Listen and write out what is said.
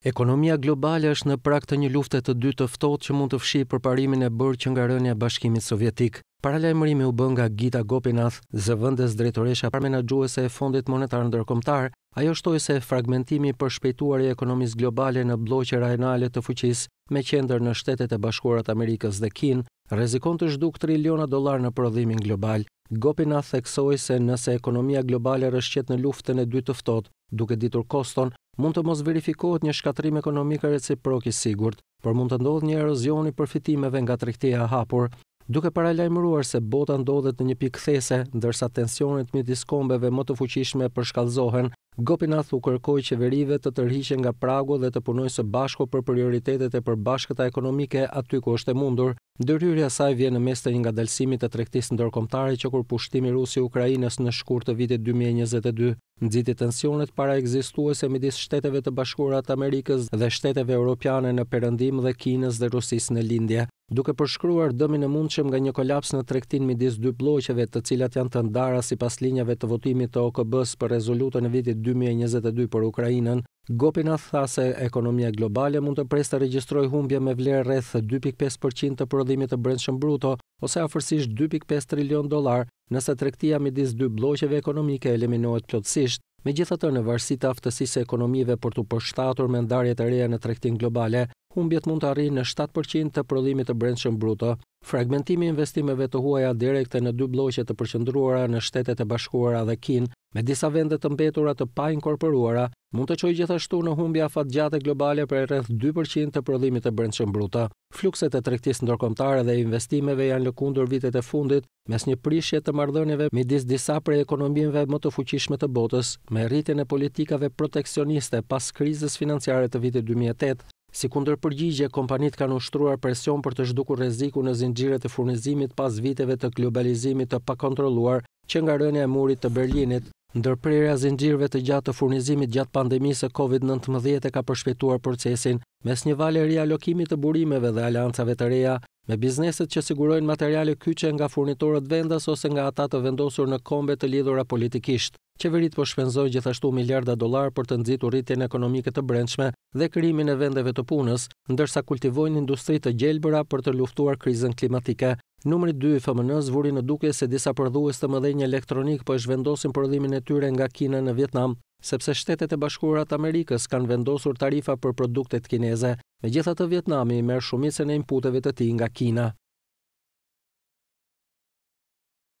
Ekonomia globale është në prak të një lufte të dy të ftohtë që mund të fshi përparimin e bërë që nga rënja Bashkimit Sovjetik. Paralajmërimi u bën nga Gita Gopinath, zëvendës drejtoresha parmenaxhuese e Fondit Monetar Ndërkombëtar. Ajo shtoi se fragmentimi për shpejtuar i ekonomisë globale në bloqe rajonale të fuqisë me qendër në Shtetet e Bashkuara të Amerikës dhe Kin rrezikon të zhduk triliona dollar në prodhimin global. Gopinath theksoi se nëse ekonomia globale rrshqet në luftën e dytë të ftohtë, duke ditur koston, mund të mos verifikohet një shkatrim ekonomik reciprok i sigurt, por mund të ndodhë një erozion i përfitimeve nga tregtia e hapur, duke para lajmëruar se bota ndodhet në një pikë kthese, ndërsa tensionet midis kombeve më të fuqishme përshkallëzohen, Gopinath u kërkoi qeverive të tërhiqen nga pragu dhe të punojnë së bashku për prioritetet e përbashkëta ekonomike aty ku është e mundur. Ndërhyrja e saj vjen në mes të një ngadalësimi të tregtisë ndërkombëtare që kur pushtimi i Rusisë Ukrainës në shkurt të vitit 2022 Nxitit tensionet para ekzistuese midis Shteteve të Bashkuara të Amerikës dhe Shteteve Evropiane në Perëndim dhe Kinës dhe Rusisë në lindje. Duke përshkruar dëmin e mundshëm nga një kolaps në tregtin midis dy blloqeve, të cilat janë të ndara sipas linjave të votimit të OKB-s për rezolutën e vitit 2022 për Ukrainën, Gopinath tha se ekonomia globale mund të presë të regjistrojë humbje me vlerë rreth 2.5% të prodhimit të brendshëm bruto, ose afërsisht 2.5 trilion dollar, nëse tregtia midis dy blloqeve ekonomike eliminohet plotësisht. Megjithatë, në varësi të aftësisë e ekonomive për të përshtatur me ndarjet e reja në tregtin globale, humbjet mund të arrijnë në 7% të prodhimit të brendshëm bruto. Fragmentimi i investimeve të huaja direkte në dy bllloqe të përqendruara në Shtetet e Bashkuara dhe Kinë, me disa vende të mbetura të pa inkorporuara, mund të çojë gjithashtu në humbje afatgjate globale për rreth 2% të prodhimit të brendshëm bruto. Flukset e tregtisë ndërkombëtare dhe investimeve janë lëkundur vitet e fundit mes një prishje të marrëdhënieve midis disa prej ekonomive më të fuqishme të botës, me rritjen e politikave proteksioniste pas krizës financiare të vitit 2008 Si kunder përgjigje, kompanit kanë ushtruar presion për të shduku reziku në zingjiret e furnizimit pas viteve të globalizimit të pakontroluar që nga rënja e murit të Berlinit, ndërprerja zingjirve të gjatë të furnizimit gjatë pandemisë COVID-19 e ka përshpetuar procesin, mes një valë e të burimeve dhe aliancave të reja, me bizneset që sigurojnë materiale kyçe nga furnitorët vendas ose nga ata të vendosur në kombe të lidhura politikisht. Qeveritë po shpenzojnë gjithashtu miliarda dollar për të nxitur rritjen ekonomike të brendshme dhe krijimin e vendeve të punës, ndërsa kultivojnë industri të gjelbëra për të luftuar krizën klimatike. Numri 2 i FMN-s vuri në dukje se disa prodhues të mëdhenj elektronik po e zhvendosin prodhimin e tyre nga Kina në Vietnam, sepse shtetet e bashkurat të Amerikës kanë vendosur tarifa për produktet kineze, me gjitha të Vietnami i merë shumicën e imputeve të ti nga Kina.